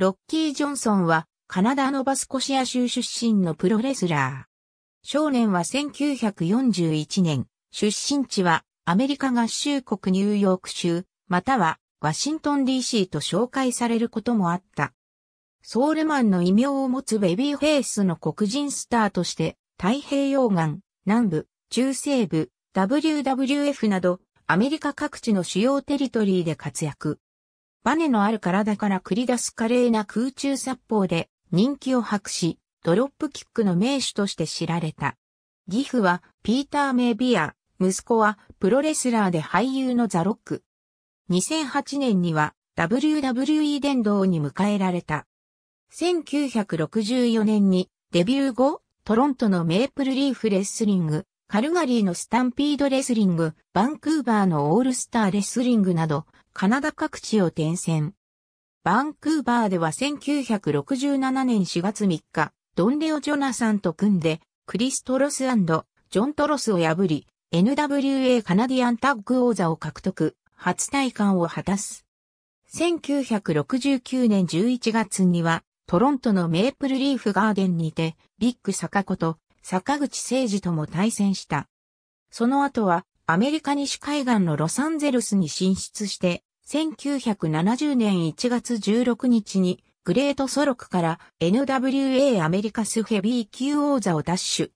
ロッキー・ジョンソンは、カナダのバスコシア州出身のプロレスラー。少年は1941年、出身地はアメリカ合衆国ニューヨーク州、またはワシントン DC と紹介されることもあった。ソウルマンの異名を持つベビーフェイスの黒人スターとして、太平洋岸、南部、中西部、WWF など、アメリカ各地の主要テリトリーで活躍。バネのある体から繰り出す華麗な空中殺法で人気を博し、ドロップキックの名手として知られた。義父はピーター・メイビア、息子はプロレスラーで俳優のザ・ロック。2008年には WWE 殿堂に迎えられた。1964年にデビュー後、トロントのメープルリーフレスリング、カルガリーのスタンピードレスリング、バンクーバーのオールスターレスリングなど、カナダ各地を転戦。バンクーバーでは1967年4月3日、ドンレオ・ジョナサンと組んで、クリストロスジョン・トロスを破り、NWA カナディアンタッグ王座を獲得、初体感を果たす。1969年11月には、トロントのメープルリーフガーデンにて、ビッグ坂子と坂口誠二とも対戦した。その後は、アメリカ西海岸のロサンゼルスに進出して、1970年1月16日にグレートソロクから NWA アメリカスヘビー級王座を奪取。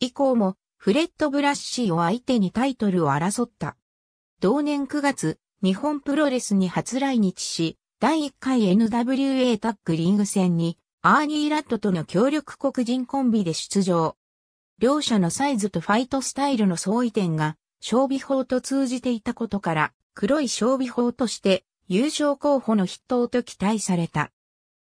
以降もフレッド・ブラッシーを相手にタイトルを争った。同年9月、日本プロレスに初来日し、第1回 NWA タッグリング戦にアーニー・ラットとの協力黒人コンビで出場。両者のサイズとファイトスタイルの相違点が、勝備法と通じていたことから、黒い装備法として優勝候補の筆頭と期待された。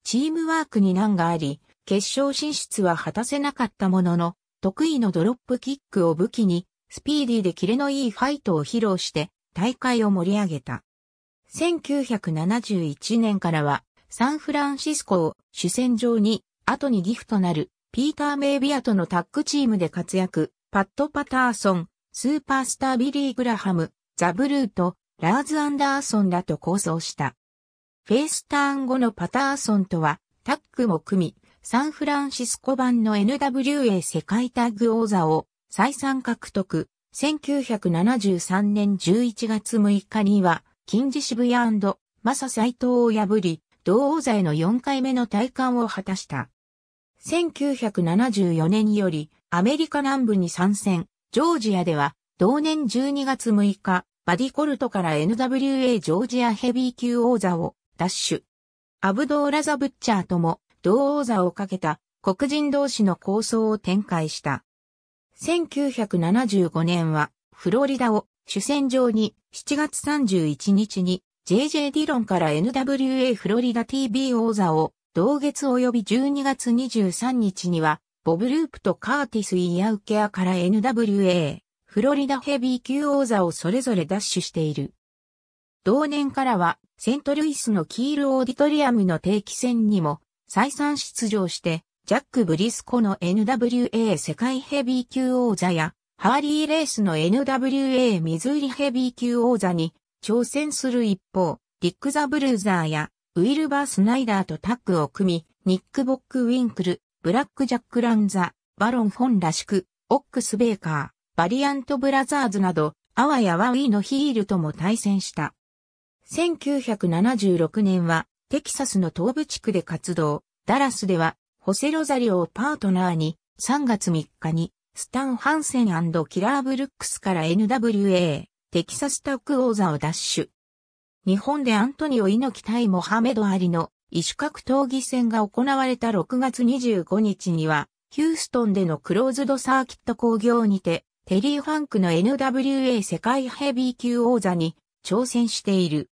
チームワークに難があり、決勝進出は果たせなかったものの、得意のドロップキックを武器に、スピーディーでキレのいいファイトを披露して、大会を盛り上げた。1971年からは、サンフランシスコを主戦場に、後にギフとなる、ピーター・メイビアとのタッグチームで活躍、パット・パターソン、スーパースタービリー・グラハム、ザ・ブルーと、ラーズ・アンダーソンらと構想した。フェイスターン後のパターソンとはタッグも組み、サンフランシスコ版の NWA 世界タッグ王座を再三獲得。1973年11月6日には、金字渋谷マサ斎藤を破り、同王座への4回目の体感を果たした。1974年よりアメリカ南部に参戦、ジョージアでは同年12月6日、バディコルトから NWA ジョージアヘビー級王座を奪取。アブドーラザ・ブッチャーとも同王座をかけた黒人同士の構想を展開した。1975年はフロリダを主戦場に7月31日に JJ ディロンから NWA フロリダ TV 王座を同月及び12月23日にはボブループとカーティス・イヤウケアから NWA フロリダヘビー級王座をそれぞれ奪取している。同年からは、セントルイスのキールオーディトリアムの定期戦にも、再三出場して、ジャック・ブリスコの NWA 世界ヘビー級王座や、ハーリー・レースの NWA ミズーリヘビー級王座に挑戦する一方、ディック・ザ・ブルーザーやウィルバー・スナイダーとタッグを組み、ニック・ボック・ウィンクル、ブラック・ジャック・ランザ、バロン・フォンらしく、オックス・ベーカー、バリアントブラザーズなど、アワやワウィーのヒールとも対戦した。1976年は、テキサスの東部地区で活動、ダラスでは、ホセロザリオをパートナーに、3月3日に、スタン・ハンセンキラー・ブルックスから NWA、テキサスタック王座を奪取。日本でアントニオイノキ対モハメド・アリの異種格闘技戦が行われた6月25日には、ヒューストンでのクローズドサーキット工業にて、ヘリー・ファンクの NWA 世界ヘビー級王座に挑戦している。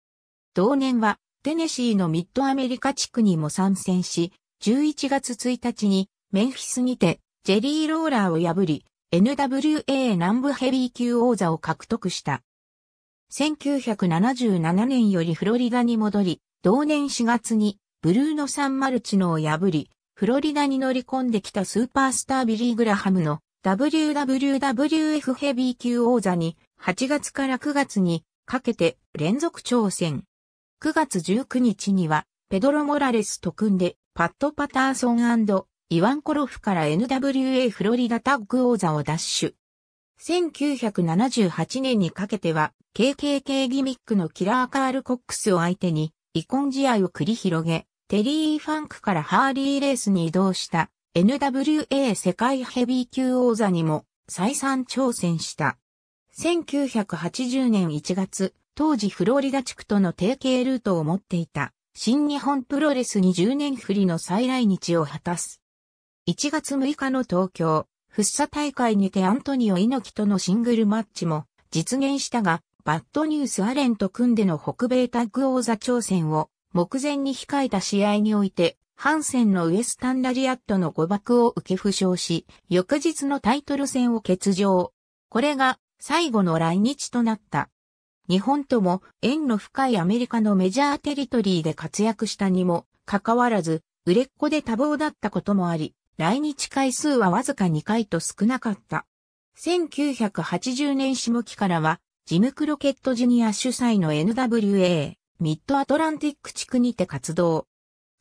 同年はテネシーのミッドアメリカ地区にも参戦し、11月1日にメンフィスにてジェリー・ローラーを破り、NWA 南部ヘビー級王座を獲得した。1977年よりフロリダに戻り、同年4月にブルーノ・サン・マルチノを破り、フロリダに乗り込んできたスーパースタービリー・グラハムの WWF ヘビー級王座に8月から9月にかけて連続挑戦。9月19日にはペドロ・モラレスと組んでパッド・パターソンイワン・コロフから NWA フロリダタッグ王座を奪取。1978年にかけては KKK ギミックのキラーカール・コックスを相手に遺恨試合を繰り広げ、テリー・ファンクからハーリー・レースに移動した NWA 世界ヘビー級王座にも再三挑戦した。1980年1月、当時フロリダ地区との提携ルートを持っていた、新日本プロレス20年振りの再来日を果たす。1月6日の東京、フッサ大会にてアントニオ猪木とのシングルマッチも実現したが、バッドニュースアレンと組んでの北米タッグ王座挑戦を目前に控えた試合においてハンセンのウエスタンラリアットの誤爆を受け負傷し、翌日のタイトル戦を欠場。これが最後の来日となった。日本とも縁の深いアメリカのメジャーテリトリーで活躍したにもかかわらず、売れっ子で多忙だったこともあり、来日回数はわずか2回と少なかった。1980年下期からは、ジムクロケットジュニア主催の NWA、ミッドアトランティック地区にて活動。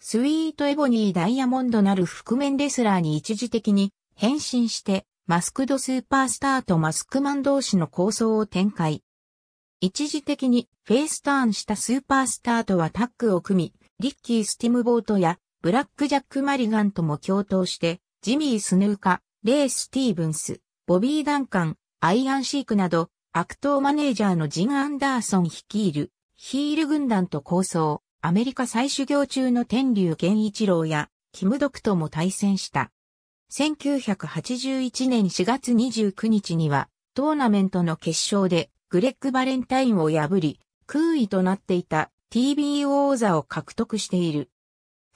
スイートエボニーダイヤモンドなる覆面レスラーに一時的に変身して、マスクドスーパースターとマスクマン同士の構想を展開。一時的にフェイスターンしたスーパースターとはタッグを組み、リッキー・スティムボートやブラック・ジャック・マリガンとも共闘して、ジミー・スヌーカ、レイ・スティーブンス、ボビー・ダンカン、アイアン・シークなど、悪党マネージャーのジン・アンダーソン率いるヒール軍団と構想。アメリカ再修行中の天竜健一郎や、キムドクとも対戦した。1981年4月29日には、トーナメントの決勝で、グレッグ・バレンタインを破り、空位となっていた TBO 王座を獲得している。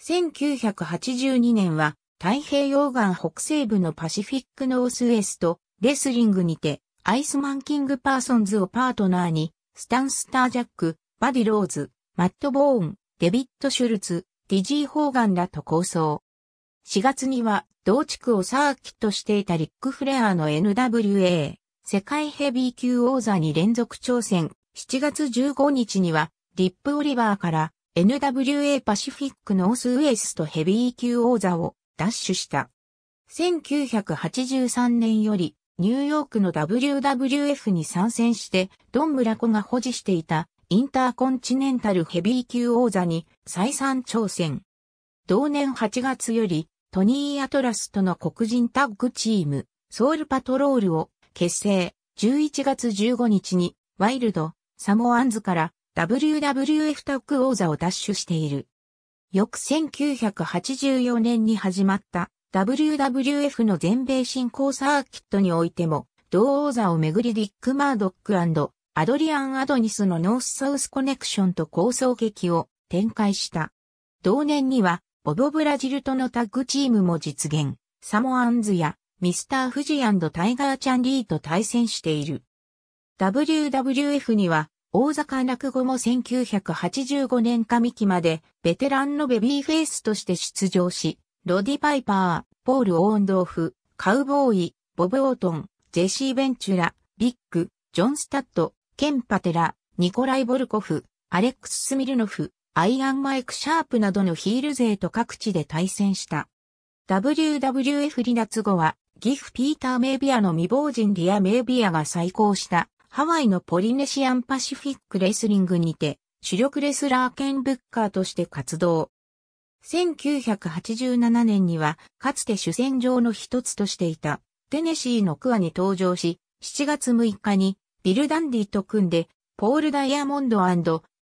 1982年は、太平洋岸北西部のパシフィックノースウェスト、レスリングにて、アイスマンキングパーソンズをパートナーに、スタンスタージャック、バディローズ、マット・ボーン、デビット・シュルツ、ディジー・ホーガンらと構想。4月には、同地区をサーキットしていたリック・フレアの NWA、世界ヘビー級王座に連続挑戦。7月15日には、リップ・オリバーから NWA パシフィックノースウエスとヘビー級王座を奪取した。1983年よりニューヨークの WWF に参戦して、ドン・ムラコが保持していたインターコンチネンタルヘビー級王座に再三挑戦。同年8月より、トニー・アトラスとの黒人タッグチーム、ソウルパトロールを結成。11月15日に、ワイルド、サモアンズから WWF タッグ王座を奪取している。翌1984年に始まった WWF の全米振興サーキットにおいても、同王座をめぐりディック・マードックアドリアン・アドニスのノース・サウス・コネクションと構想劇を展開した。同年には、ボボ・ブラジルとのタッグチームも実現、サモアンズやミスター・フジタイガー・チャンリーと対戦している。WWF には、大阪落語も1985年上期まで、ベテランのベビーフェイスとして出場し、ロディ・パイパー、ポール・オーンドーフ、カウボーイ、ボブ・オートン、ジェシー・ベンチュラ、ビッグ、ジョン・スタッド、ケンパテラ、ニコライ・ボルコフ、アレックス・スミルノフ、アイアン・マイク・シャープなどのヒール勢と各地で対戦した。WWF 離脱後は、ギフ・ピーター・メイビアの未亡人リア・メイビアが再興したハワイのポリネシアンパシフィックレスリングにて主力レスラー兼ブッカーとして活動。1987年にはかつて主戦場の一つとしていたテネシーのクアに登場し7月6日にビル・ダンディと組んで、ポール・ダイヤモンド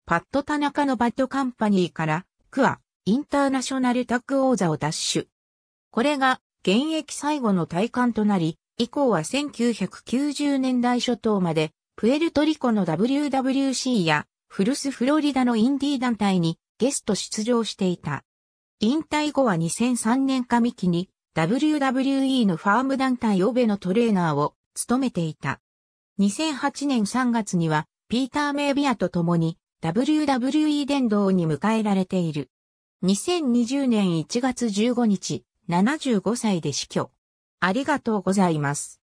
パッド・田中のバッドカンパニーから、クア、インターナショナルタッグ王座を奪取。これが、現役最後の体感となり、以降は1990年代初頭まで、プエルトリコの WWC や、フルス・フロリダのインディー団体にゲスト出場していた。引退後は2003年上期に WWE のファーム団体オベのトレーナーを務めていた。2008年3月には、ピーター・メイビアと共に WWE 殿堂に迎えられている。2020年1月15日、75歳で死去。ありがとうございます。